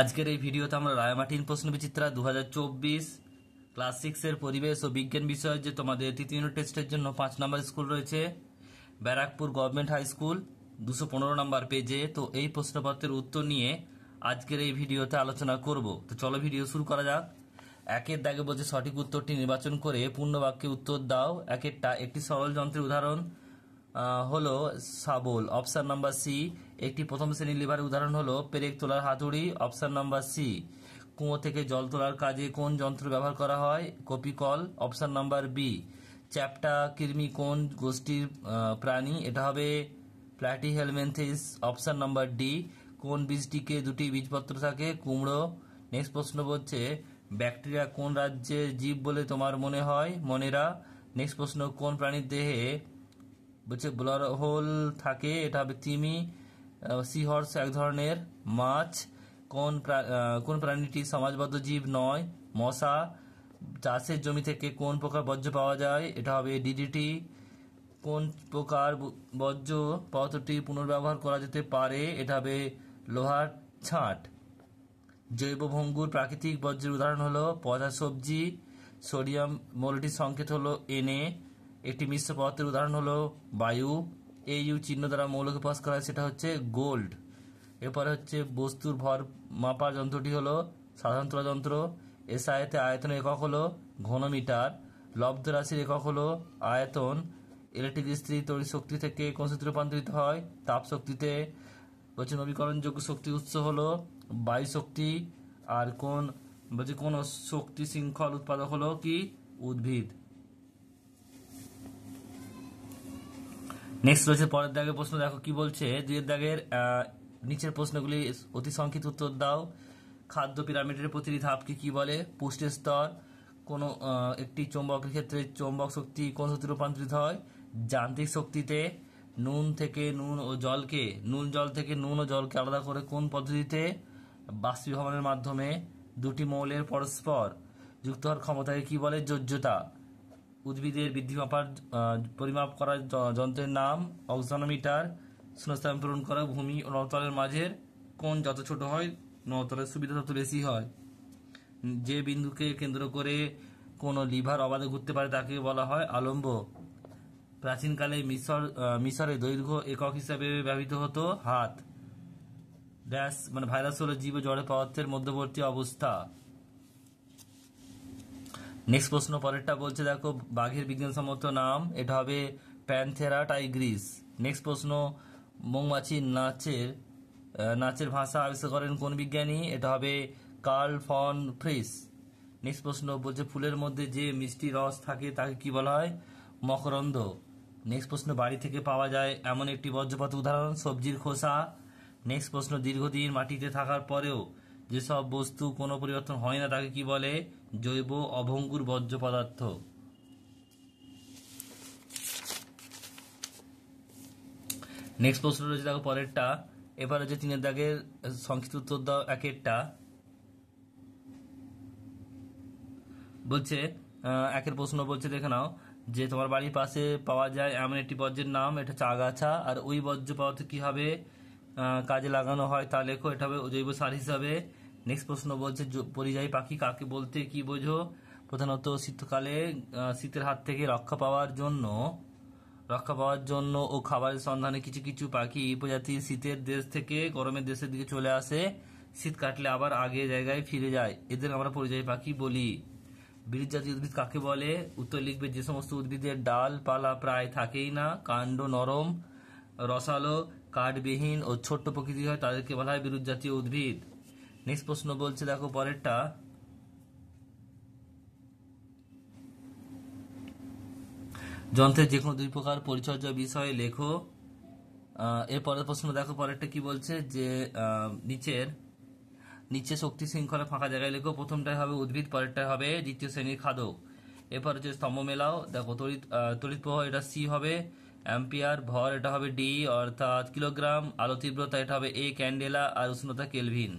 আজকের এই ভিডিওতে আমরা রায়মাটিন প্রশ্ন বিচিত্রা দু ক্লাস সিক্সের পরিবেশ ও বিজ্ঞান বিষয়ে যে তোমাদের তৃতীয় ইউনিট টেস্টের জন্য পাঁচ নম্বর স্কুল রয়েছে ব্যারাকপুর গভর্নমেন্ট হাই স্কুল দুশো পনেরো নম্বর পেজে তো এই প্রশ্নপত্রের উত্তর নিয়ে আজকের এই ভিডিওতে আলোচনা করব তো চলো ভিডিও শুরু করা যাক একের দাগে বলছে সঠিক উত্তরটি নির্বাচন করে পূর্ণ বাক্যে উত্তর দাও একেরটা একটি সরল যন্ত্রের উদাহরণ হলো সাবল অপশান নাম্বার সি একটি প্রথম শ্রেণীর লিভারের উদাহরণ হলো পেরেক তোলার হাতুড়ি অপশান নাম্বার সি কুঁয়ো থেকে জল তোলার কাজে কোন যন্ত্র ব্যবহার করা হয় কপিকল অপশান নাম্বার বি চ্যাপটা কৃমি কোন গোষ্ঠীর প্রাণী এটা হবে platyhelminthes option number D কোন বীজটিকে দুটি বীজপত্র থাকে কুমড়ো নেক্সট প্রশ্ন বলছে ব্যাকটেরিয়া কোন রাজ্যের জীব বলে তোমার মনে হয় মনেরা নেক্সট প্রশ্ন কোন প্রাণীর দেহে বলছে ব্লার হোল থাকে এটা হবে তিমি সি হর্স এক ধরনের মাছ কোন কোন প্রাণীটি সমাজবদ্ধ জীব নয় মশা চাষের জমি থেকে কোন প্রকার বর্জ্য পাওয়া যায় এটা হবে ডিডিটি কোন প্রকার বর্জ্য পদার্থটি পুনর্ব্যবহার করা যেতে পারে এটা হবে লোহার ছাঁট জৈব ভঙ্গুর প্রাকৃতিক বর্জ্যের উদাহরণ হলো পচা সবজি সোডিয়াম মোলটির সংকেত হলো এনে একটি মিশ্র পদার্থের উদাহরণ হলো বায়ু এই ইউ চিহ্ন দ্বারা মৌলকে পাস করা হয় সেটা হচ্ছে গোল্ড এরপরে হচ্ছে বস্তুর ভর মাপার যন্ত্রটি হলো সাধারণ তোলা যন্ত্র আয়তে আয়তনের একক হলো ঘনমিটার লব্ধ রাশির একক হলো আয়তন ইলেকট্রিক স্ত্রী তড়িৎ শক্তি থেকে কোন রূপান্তরিত হয় তাপ শক্তিতে হচ্ছে নবীকরণযোগ্য শক্তি উৎস হলো বায়ু শক্তি আর কোন বলছে কোন শক্তি শৃঙ্খল উৎপাদক হলো কি উদ্ভিদ নেক্সট রয়েছে পরের দাগের প্রশ্ন দেখো কি বলছে দুইয়ের দাগের নিচের প্রশ্নগুলি অতি সংক্ষিপ্ত উত্তর দাও খাদ্য পিরামিডের প্রতিটি ধাপকে কি বলে পুষ্টির স্তর কোনো একটি চৌম্বকের ক্ষেত্রে চৌম্বক শক্তি কোন শক্তি রূপান্তরিত হয় যান্ত্রিক শক্তিতে নুন থেকে নুন ও জলকে নুন জল থেকে নুন ও জলকে আলাদা করে কোন পদ্ধতিতে বাষ্পীভবনের মাধ্যমে দুটি মৌলের পরস্পর যুক্ত হওয়ার ক্ষমতাকে কি বলে যোজ্যতা উদ্ভিদের বৃদ্ধি মাপার পরিমাপ করার যন্ত্রের নাম অক্সানোমিটার শূন্যস্থান পূরণ করা ভূমি ও নতলের মাঝের কোণ যত ছোট হয় নতলের সুবিধা তত বেশি হয় যে বিন্দুকে কেন্দ্র করে কোনো লিভার অবাধে ঘুরতে পারে তাকে বলা হয় আলম্ব প্রাচীনকালে মিশর মিশরে দৈর্ঘ্য একক হিসাবে ব্যবহৃত হতো হাত ড্যাস মানে ভাইরাস হলো জীব জড়ে পদার্থের মধ্যবর্তী অবস্থা নেক্সট প্রশ্ন পরেরটা বলছে দেখো বাঘের বিজ্ঞানসম্মত নাম এটা হবে প্যানথেরা টাইগ্রিস নেক্সট প্রশ্ন মৌমাছি নাচের নাচের ভাষা আবিষ্কার করেন কোন বিজ্ঞানী এটা হবে কার্ল ফন ফ্রিস নেক্সট প্রশ্ন বলছে ফুলের মধ্যে যে মিষ্টি রস থাকে তাকে কি বলা হয় মকরন্দ নেক্সট প্রশ্ন বাড়ি থেকে পাওয়া যায় এমন একটি বজ্রপাত উদাহরণ সবজির খোসা নেক্সট প্রশ্ন দীর্ঘদিন মাটিতে থাকার পরেও যেসব বস্তু কোনো পরিবর্তন হয় না তাকে কি বলে জৈব অভঙ্গুর বর্জ্য পদার্থ নেক্সট প্রশ্ন রয়েছে দেখো পরেরটা এবার হচ্ছে তিনের দাগের সংক্ষিপ্ত উত্তর দাও একেরটা বলছে একের প্রশ্ন বলছে দেখে নাও যে তোমার বাড়ির পাশে পাওয়া যায় এমন একটি বর্জ্যের নাম এটা চাগাছা আর ওই বর্জ্য পদার্থ কি হবে কাজে লাগানো হয় তা লেখো এটা হবে জৈব সার হিসাবে নেক্সট প্রশ্ন বলছে পরিযায়ী পাখি কাকে বলতে কি বোঝো প্রধানত শীতকালে শীতের হাত থেকে রক্ষা পাওয়ার জন্য রক্ষা পাওয়ার জন্য ও খাবারের সন্ধানে কিছু কিছু পাখি প্রজাতি শীতের দেশ থেকে গরমের দেশের দিকে চলে আসে শীত কাটলে আবার আগে জায়গায় ফিরে যায় এদের আমরা পরিযায়ী পাখি বলি বীজ জাতীয় উদ্ভিদ কাকে বলে উত্তর লিখবে যে সমস্ত উদ্ভিদের ডাল পালা প্রায় থাকেই না কাণ্ড নরম রসালো কাঠবিহীন ও ছোট্ট প্রকৃতি হয় তাদেরকে বলা হয় বিরুদ্ধ জাতীয় উদ্ভিদ নেক্সট প্রশ্ন বলছে দেখো পরেরটা যন্ত্রের যে কোনো দুই প্রকার পরিচর্যা বিষয়ে লেখো এর পরের প্রশ্ন দেখো পরেরটা কি বলছে যে নিচের নিচে শক্তি শৃঙ্খলা ফাঁকা জায়গায় লেখো প্রথমটাই হবে উদ্ভিদ পরেরটাই হবে দ্বিতীয় শ্রেণীর খাদক এরপর হচ্ছে স্তম্ভ মেলাও দেখো তড়িৎ তড়িৎ প্রবাহ এটা সি হবে অ্যাম্পিয়ার ভর এটা হবে ডি অর্থাৎ কিলোগ্রাম আলো তীব্রতা এটা হবে এ ক্যান্ডেলা আর উষ্ণতা কেলভিন